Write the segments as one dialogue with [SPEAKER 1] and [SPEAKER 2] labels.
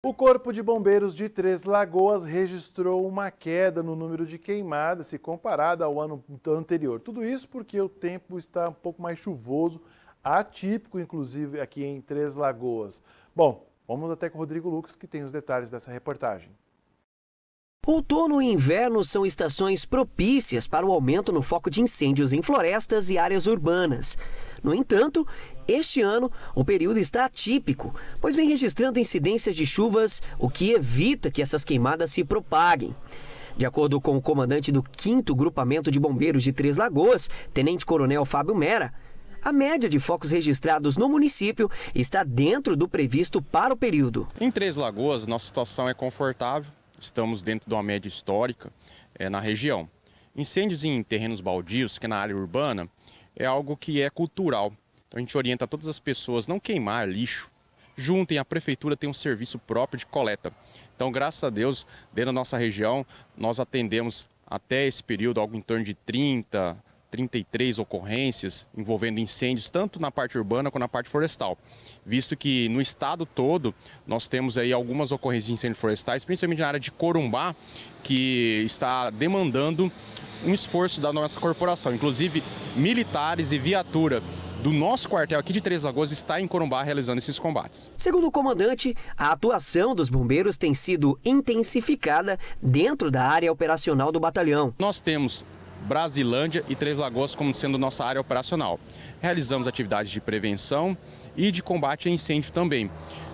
[SPEAKER 1] O Corpo de Bombeiros de Três Lagoas registrou uma queda no número de queimadas se comparada ao ano anterior. Tudo isso porque o tempo está um pouco mais chuvoso, atípico, inclusive, aqui em Três Lagoas. Bom, vamos até com o Rodrigo Lucas, que tem os detalhes dessa reportagem. Outono e inverno são estações propícias para o aumento no foco de incêndios em florestas e áreas urbanas. No entanto, este ano o período está atípico, pois vem registrando incidências de chuvas, o que evita que essas queimadas se propaguem. De acordo com o comandante do 5 Grupamento de Bombeiros de Três Lagoas, Tenente Coronel Fábio Mera, a média de focos registrados no município está dentro do previsto para o período.
[SPEAKER 2] Em Três Lagoas, nossa situação é confortável estamos dentro de uma média histórica é, na região. Incêndios em terrenos baldios, que é na área urbana, é algo que é cultural. Então a gente orienta todas as pessoas não queimar lixo. Juntem, a prefeitura tem um serviço próprio de coleta. Então, graças a Deus, dentro da nossa região, nós atendemos até esse período algo em torno de 30 33 ocorrências envolvendo incêndios, tanto na parte urbana quanto na parte florestal, visto que no estado todo nós temos aí algumas ocorrências de incêndios florestais, principalmente na área de Corumbá, que está demandando um esforço da nossa corporação, inclusive militares e viatura do nosso quartel aqui de Três Lagoas está em Corumbá realizando esses combates.
[SPEAKER 1] Segundo o comandante, a atuação dos bombeiros tem sido intensificada dentro da área operacional do batalhão.
[SPEAKER 2] Nós temos Brasilândia e Três Lagoas como sendo nossa área operacional. Realizamos atividades de prevenção e de combate a incêndio também.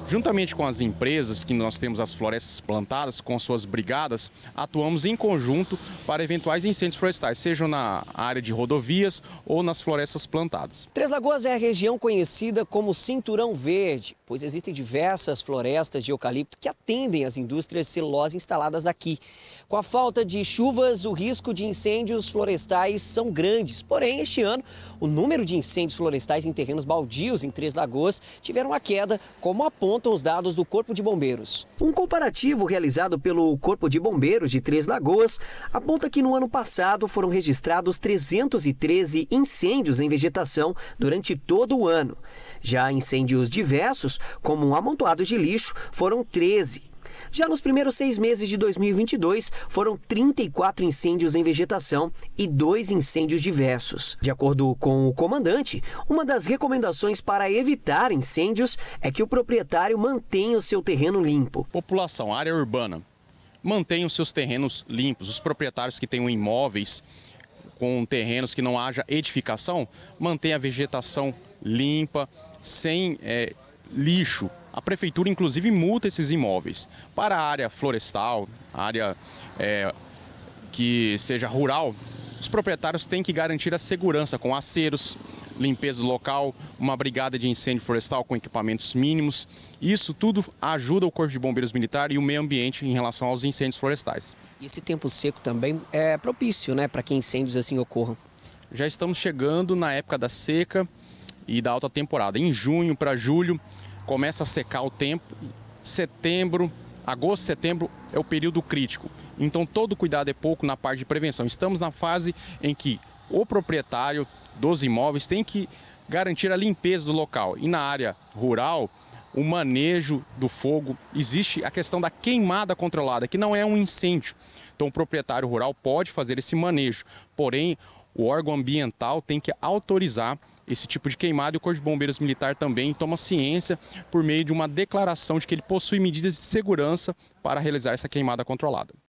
[SPEAKER 2] Juntamente com as empresas que nós temos as florestas plantadas, com suas brigadas, atuamos em conjunto para eventuais incêndios florestais, seja na área de rodovias ou nas florestas plantadas.
[SPEAKER 1] Três Lagoas é a região conhecida como Cinturão Verde, pois existem diversas florestas de eucalipto que atendem as indústrias de celulose instaladas aqui. Com a falta de chuvas, o risco de incêndios florestais são grandes. Porém, este ano, o número de incêndios florestais em terrenos baldios em Três Lagoas tiveram uma queda, como aponta apontam os dados do Corpo de Bombeiros. Um comparativo realizado pelo Corpo de Bombeiros de Três Lagoas aponta que no ano passado foram registrados 313 incêndios em vegetação durante todo o ano. Já incêndios diversos, como amontoados de lixo, foram 13. Já nos primeiros seis meses de 2022, foram 34 incêndios em vegetação e dois incêndios diversos. De acordo com o comandante, uma das recomendações para evitar incêndios é que o proprietário mantenha o seu terreno limpo.
[SPEAKER 2] População, área urbana, mantenham seus terrenos limpos. Os proprietários que tenham imóveis com terrenos que não haja edificação, mantenha a vegetação limpa, sem é, lixo. A prefeitura, inclusive, multa esses imóveis. Para a área florestal, área é, que seja rural, os proprietários têm que garantir a segurança com aceros, limpeza do local, uma brigada de incêndio florestal com equipamentos mínimos. Isso tudo ajuda o Corpo de Bombeiros Militar e o meio ambiente em relação aos incêndios florestais.
[SPEAKER 1] E esse tempo seco também é propício
[SPEAKER 2] né, para que incêndios assim ocorram? Já estamos chegando na época da seca e da alta temporada. Em junho para julho começa a secar o tempo, setembro, agosto, setembro é o período crítico. Então todo cuidado é pouco na parte de prevenção. Estamos na fase em que o proprietário dos imóveis tem que garantir a limpeza do local. E na área rural, o manejo do fogo, existe a questão da queimada controlada, que não é um incêndio. Então o proprietário rural pode fazer esse manejo. Porém, o órgão ambiental tem que autorizar esse tipo de queimada e o Corpo de Bombeiros Militar também toma ciência por meio de uma declaração de que ele possui medidas de segurança para realizar essa queimada controlada.